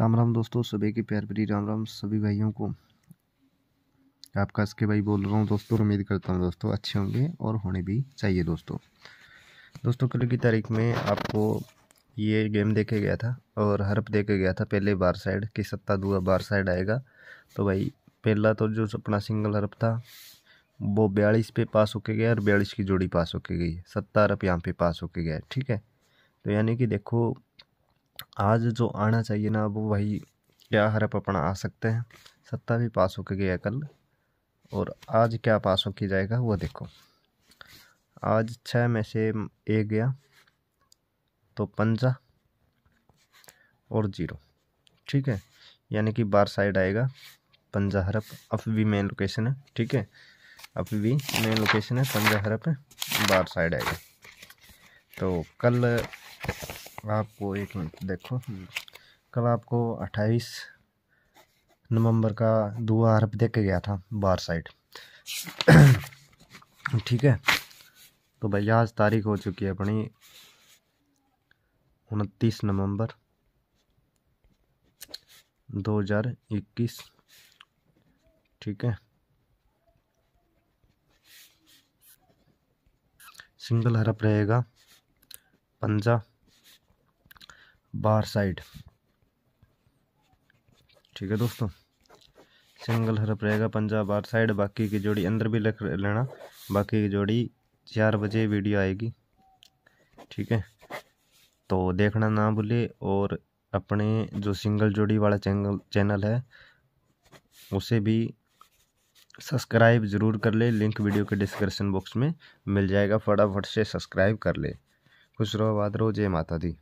राम राम दोस्तों सभी की प्यार भरी राम राम सभी भाइयों को आपका इसके भाई बोल रहा हूँ दोस्तों उम्मीद करता हूँ दोस्तों अच्छे होंगे और होने भी चाहिए दोस्तों दोस्तों कल की तारीख में आपको ये गेम देखे गया था और हर्प देखे गया था पहले बार साइड कि सत्ता दुआ बार साइड आएगा तो भाई पहला तो जो अपना सिंगल हर्प था वो बयालीस पे पास होके गया और बयालीस की जोड़ी पास होके गई सत्ता अरब यहाँ पे पास होके गया ठीक है तो यानी कि देखो आज जो आना चाहिए ना वो भाई क्या हरप अपना आ सकते हैं सत्ता भी पास होकर गया कल और आज क्या पास हो के जाएगा वो देखो आज छः में से एक गया तो पंजा और जीरो ठीक है यानी कि बार साइड आएगा पंजा हरप अब भी मेन लोकेशन है ठीक है अब भी मेन लोकेशन है पंजा हरप बार साइड आएगा तो कल आपको एक मिनट देखो कल आपको 28 नवंबर का दुआ अरब दे के गया था बार साइड ठीक है तो भाई आज तारीख हो चुकी है अपनी उनतीस नवंबर 2021 ठीक है सिंगल हरप रहेगा पंजा बार साइड ठीक है दोस्तों सिंगल हरप रहेगा पंजा बार साइड बाकी की जोड़ी अंदर भी रख लेना बाकी की जोड़ी चार बजे वीडियो आएगी ठीक है तो देखना ना भूले और अपने जो सिंगल जोड़ी वाला चैनल चैनल है उसे भी सब्सक्राइब ज़रूर कर ले लिंक वीडियो के डिस्क्रिप्शन बॉक्स में मिल जाएगा फटाफट से सब्सक्राइब कर ले खुश रहो बाद रहो जय माता दी